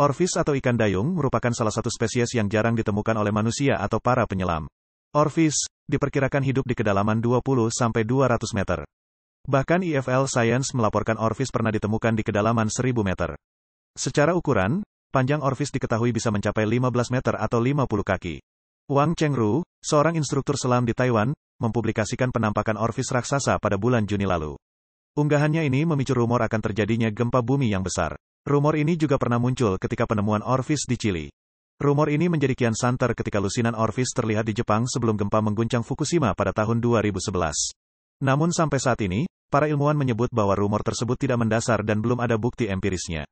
Orvis atau ikan dayung merupakan salah satu spesies yang jarang ditemukan oleh manusia atau para penyelam. Orvis diperkirakan hidup di kedalaman 20 200 meter. Bahkan IFL e Science melaporkan Orvis pernah ditemukan di kedalaman 1000 meter. Secara ukuran, panjang Orvis diketahui bisa mencapai 15 meter atau 50 kaki. Wang Chengru, seorang instruktur selam di Taiwan, mempublikasikan penampakan Orvis raksasa pada bulan Juni lalu. Unggahannya ini memicu rumor akan terjadinya gempa bumi yang besar. Rumor ini juga pernah muncul ketika penemuan Orvis di Chili. Rumor ini menjadi kian santer ketika lusinan Orvis terlihat di Jepang sebelum gempa mengguncang Fukushima pada tahun 2011. Namun sampai saat ini, para ilmuwan menyebut bahwa rumor tersebut tidak mendasar dan belum ada bukti empirisnya.